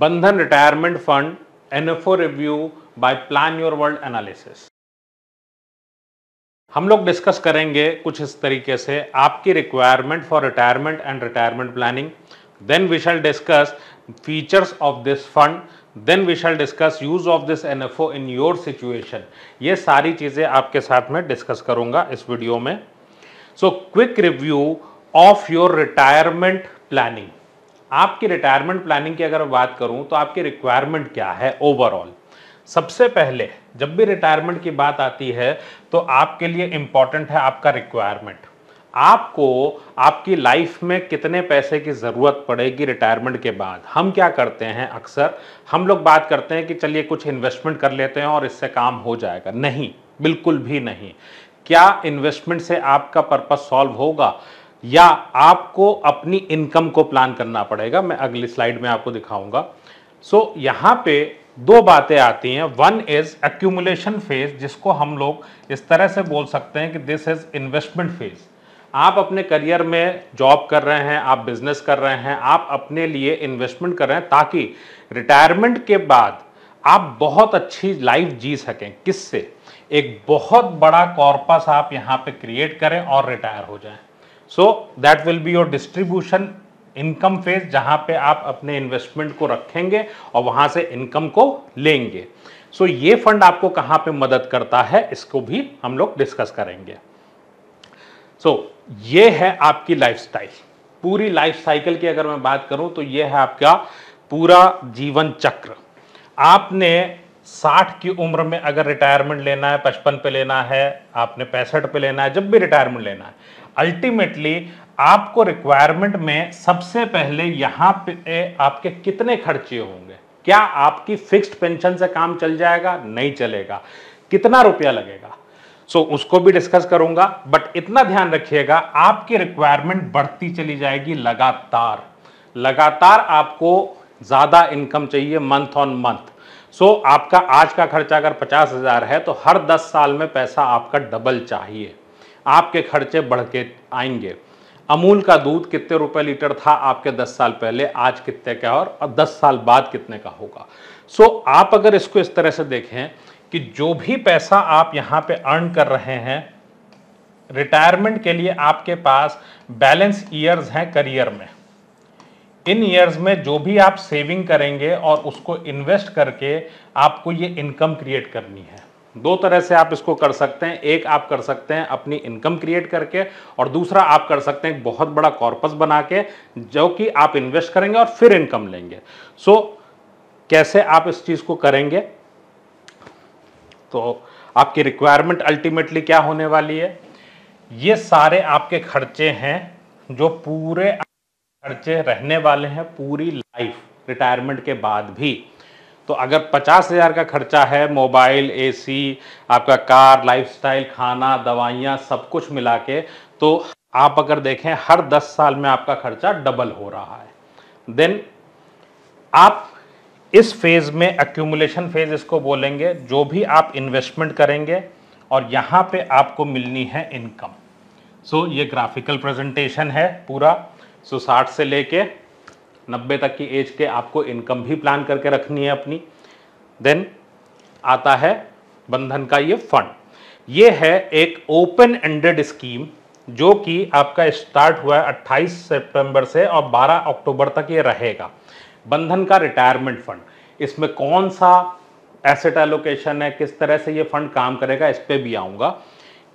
बंधन retirement fund N F O review by plan your world analysis हम लोग discuss करेंगे कुछ इस तरीके से आपकी requirement for retirement and retirement planning then we shall discuss features of this fund then we shall discuss use of this N F O in your situation ये सारी चीजें आपके साथ में डिस्कस करूंगा इस वीडियो में so quick review of your retirement planning आपकी रिटायरमेंट प्लानिंग की अगर बात करूं तो आपकी रिक्वायरमेंट क्या है ओवरऑल सबसे पहले जब भी रिटायरमेंट की बात आती है तो आपके लिए इंपॉर्टेंट है आपका रिक्वायरमेंट आपको आपकी लाइफ में कितने पैसे की ज़रूरत पड़ेगी रिटायरमेंट के बाद हम क्या करते हैं अक्सर हम लोग बात करते हैं कि चलिए कुछ इन्वेस्टमेंट कर लेते हैं और इससे काम हो जाएगा नहीं बिल्कुल भी नहीं क्या इन्वेस्टमेंट से आपका पर्पस सॉल्व होगा या आपको अपनी इनकम को प्लान करना पड़ेगा मैं अगली स्लाइड में आपको दिखाऊंगा सो so, यहाँ पे दो बातें आती हैं वन इज एक्यूमुलेशन फेज जिसको हम लोग इस तरह से बोल सकते हैं कि दिस इज इन्वेस्टमेंट फेज आप अपने करियर में जॉब कर रहे हैं आप बिजनेस कर रहे हैं आप अपने लिए इन्वेस्टमेंट कर रहे हैं ताकि रिटायरमेंट के बाद आप बहुत अच्छी लाइफ जी सकें किससे एक बहुत बड़ा कॉर्पस आप यहाँ पे क्रिएट करें और रिटायर हो जाएं so that will be your distribution income phase जहां पे आप अपने इन्वेस्टमेंट को रखेंगे और वहां से इनकम को लेंगे सो so, ये फंड आपको कहां पे मदद करता है इसको भी हम लोग डिस्कस करेंगे सो so, ये है आपकी स्टाइल पूरी लाइफ साइकिल की अगर मैं बात करूं तो ये है आपका पूरा जीवन चक्र आपने साठ की उम्र में अगर रिटायरमेंट लेना है पचपन पे लेना है आपने पैंसठ पे लेना है जब भी रिटायरमेंट लेना है अल्टीमेटली आपको रिक्वायरमेंट में सबसे पहले यहाँ पे आपके कितने खर्चे होंगे क्या आपकी फिक्स्ड पेंशन से काम चल जाएगा नहीं चलेगा कितना रुपया लगेगा सो so, उसको भी डिस्कस करूंगा बट इतना ध्यान रखिएगा आपकी रिक्वायरमेंट बढ़ती चली जाएगी लगातार लगातार आपको ज़्यादा इनकम चाहिए month on month so so, आपका आज का खर्चा अगर पचास हज़ार है तो हर दस साल में पैसा आपका डबल चाहिए आपके खर्चे बढ़ के आएंगे अमूल का दूध कितने रुपए लीटर था आपके 10 साल पहले आज कितने का और, और 10 साल बाद कितने का होगा सो so, आप अगर इसको इस तरह से देखें कि जो भी पैसा आप यहाँ पे अर्न कर रहे हैं रिटायरमेंट के लिए आपके पास बैलेंस ईयर्स हैं करियर में इन ईयर्स में जो भी आप सेविंग करेंगे और उसको इन्वेस्ट करके आपको ये इनकम क्रिएट करनी है दो तरह से आप इसको कर सकते हैं एक आप कर सकते हैं अपनी इनकम क्रिएट करके और दूसरा आप कर सकते हैं एक बहुत बड़ा कॉर्पस बना के जो कि आप इन्वेस्ट करेंगे और फिर इनकम लेंगे सो so, कैसे आप इस चीज़ को करेंगे तो आपकी रिक्वायरमेंट अल्टीमेटली क्या होने वाली है ये सारे आपके खर्चे हैं जो पूरे खर्चे रहने वाले हैं पूरी लाइफ रिटायरमेंट के बाद भी तो अगर पचास हज़ार का खर्चा है मोबाइल एसी आपका कार लाइफस्टाइल खाना दवाइयाँ सब कुछ मिला के तो आप अगर देखें हर दस साल में आपका खर्चा डबल हो रहा है देन आप इस फेज़ में एक्यूमुलेशन फेज़ इसको बोलेंगे जो भी आप इन्वेस्टमेंट करेंगे और यहाँ पे आपको मिलनी है इनकम सो so, ये ग्राफिकल प्रेजेंटेशन है पूरा सो so, 60 से लेके 90 तक की एज के आपको इनकम भी प्लान करके रखनी है अपनी देन आता है बंधन का ये फंड ये है एक ओपन एंडेड स्कीम जो कि आपका स्टार्ट हुआ है 28 सितंबर से और 12 अक्टूबर तक ये रहेगा बंधन का रिटायरमेंट फंड इसमें कौन सा एसेट एलोकेशन है किस तरह से ये फंड काम करेगा इस पर भी आऊँगा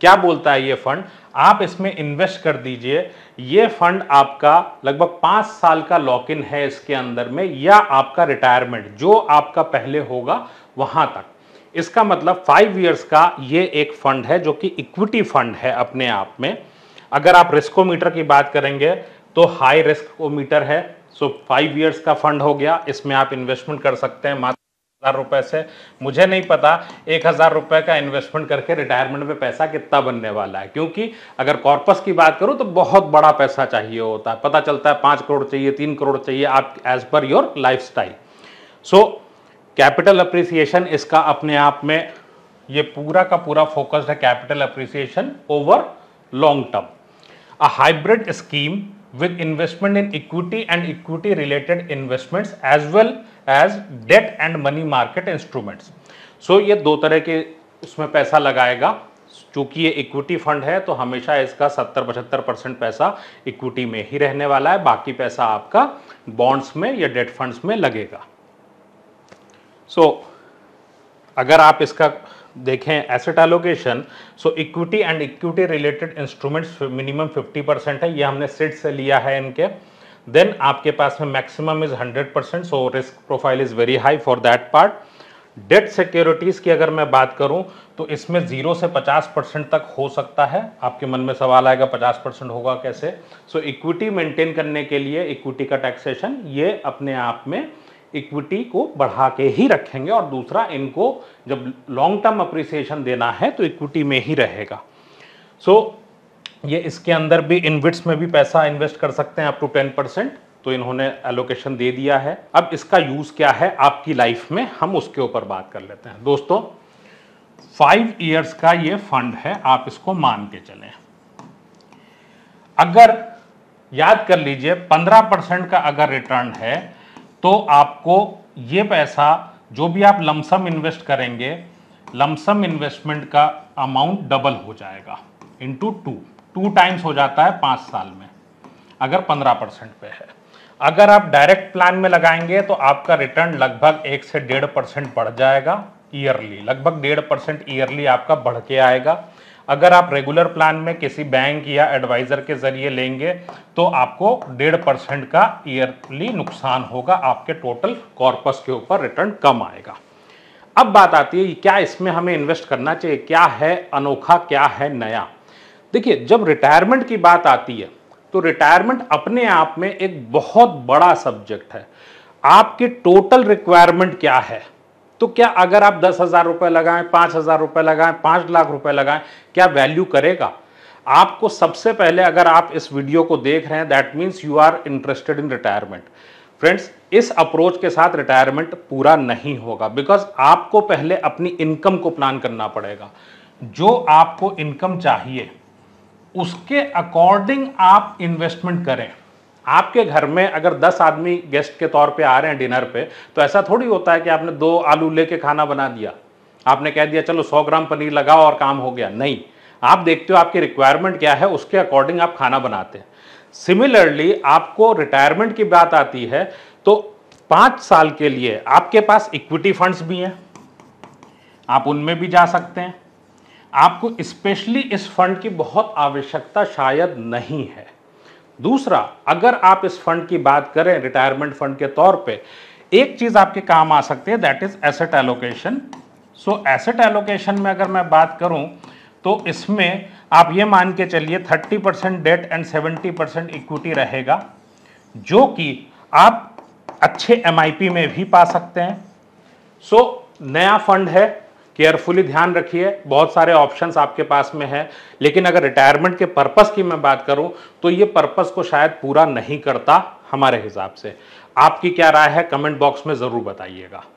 क्या बोलता है ये फंड आप इसमें इन्वेस्ट कर दीजिए ये फंड आपका लगभग पांच साल का लॉक इन है इसके अंदर में या आपका रिटायरमेंट जो आपका पहले होगा वहां तक इसका मतलब फाइव ईयर्स का ये एक फंड है जो कि इक्विटी फंड है अपने आप में अगर आप रिस्कोमीटर की बात करेंगे तो हाई रिस्कोमीटर है सो फाइव ईयर्स का फंड हो गया इसमें आप इन्वेस्टमेंट कर सकते हैं हजार रुपए से मुझे नहीं पता एक हजार रुपए का इन्वेस्टमेंट करके रिटायरमेंट में पैसा कितना बनने वाला है क्योंकि अगर कॉर्पस की बात करूं तो बहुत बड़ा पैसा चाहिए होता है पता चलता है पांच करोड़ चाहिए तीन करोड़ चाहिए आप as per your life so capital appreciation इसका अपने आप में ये पूरा का पूरा फोकस्ड है capital appreciation over long term a hybrid scheme with investment in equity and equity related investments as well as debt and money market instruments so ये दो तरह के उसमें पैसा लगाएगा चूंकि ये इक्विटी फंड है तो हमेशा इसका 70 पचहत्तर परसेंट पैसा इक्विटी में ही रहने वाला है बाकी पैसा आपका बॉन्ड्स में या डेट फंड्स में लगेगा सो so, अगर आप इसका देखें asset allocation so equity and equity related instruments minimum 50 percent है ये हमने सिट से लिया है इनके देन आपके पास में maximum is 100 percent so risk profile is very high for that part debt securities की अगर मैं बात करूं तो इसमें जीरो से 50 परसेंट तक हो सकता है आपके मन में सवाल आएगा 50 परसेंट होगा कैसे सो इक्विटी मेंटेन करने के लिए इक्विटी का टैक्सेशन ये अपने आप में इक्विटी को बढ़ा के ही रखेंगे और दूसरा इनको जब लॉन्ग टर्म अप्रिसिएशन देना है तो इक्विटी में ही रहेगा सो so, ये इसके अंदर भी इन्विट्स में भी पैसा इन्वेस्ट कर सकते हैं अप टू टेन परसेंट तो इन्होंने एलोकेशन दे दिया है अब इसका यूज़ क्या है आपकी लाइफ में हम उसके ऊपर बात कर लेते हैं दोस्तों फाइव ईयर्स का ये फंड है आप इसको मान के चले अगर याद कर लीजिए पंद्रह परसेंट का अगर रिटर्न है तो आपको ये पैसा जो भी आप लमसम इन्वेस्ट करेंगे लमसम इन्वेस्टमेंट का अमाउंट डबल हो जाएगा इंटू टू टू टाइम्स हो जाता है पांच साल में अगर पंद्रह परसेंट पे है अगर आप डायरेक्ट प्लान में लगाएंगे तो आपका रिटर्न लगभग एक से डेढ़ परसेंट बढ़ जाएगा ईयरली लगभग डेढ़ परसेंट ईयरली आपका बढ़ के आएगा अगर आप रेगुलर प्लान में किसी बैंक या एडवाइज़र के ज़रिए लेंगे तो आपको डेढ़ परसेंट का ईयरली नुकसान होगा आपके टोटल कॉर्पस के ऊपर रिटर्न कम आएगा अब बात आती है क्या इसमें हमें इन्वेस्ट करना चाहिए क्या है अनोखा क्या है नया देखिए जब रिटायरमेंट की बात आती है तो रिटायरमेंट अपने आप में एक बहुत बड़ा सब्जेक्ट है आपके टोटल रिक्वायरमेंट क्या है तो क्या अगर आप दस हज़ार रुपए लगाएं पांच हज़ार रुपए लगाएं पांच लाख रुपए लगाएं क्या वैल्यू करेगा आपको सबसे पहले अगर आप इस वीडियो को देख रहे हैं that means you are interested in retirement friends इस अप्रोच के साथ रिटायरमेंट पूरा नहीं होगा बिकॉज आपको पहले अपनी इनकम को प्लान करना पड़ेगा जो आपको इनकम चाहिए उसके अकॉर्डिंग आप इन्वेस्टमेंट करें आपके घर में अगर 10 आदमी गेस्ट के तौर पे आ रहे हैं डिनर पे तो ऐसा थोड़ी होता है कि आपने दो आलू लेके खाना बना दिया आपने कह दिया चलो 100 ग्राम पनीर लगाओ और काम हो गया नहीं आप देखते हो आपकी रिक्वायरमेंट क्या है उसके अकॉर्डिंग आप खाना बनाते हैं सिमिलरली आपको रिटायरमेंट की बात आती है तो पाँच साल के लिए आपके पास इक्विटी फंड्स भी हैं आप उनमें भी जा सकते हैं आपको स्पेशली इस फंड की बहुत आवश्यकता शायद नहीं है दूसरा अगर आप इस फंड की बात करें रिटायरमेंट फंड के तौर पे एक चीज़ आपके काम आ सकती है that is asset allocation so asset allocation में अगर मैं बात करूं तो इसमें आप ये मान के चलिए 30 percent debt and 70 percent equity रहेगा जो कि आप अच्छे एम में भी पा सकते हैं सो so, नया फंड है केयरफुली ध्यान रखिए बहुत सारे ऑप्शंस आपके पास में है लेकिन अगर रिटायरमेंट के पर्पस की मैं बात करूं तो ये पर्पस को शायद पूरा नहीं करता हमारे हिसाब से आपकी क्या राय है कमेंट बॉक्स में ज़रूर बताइएगा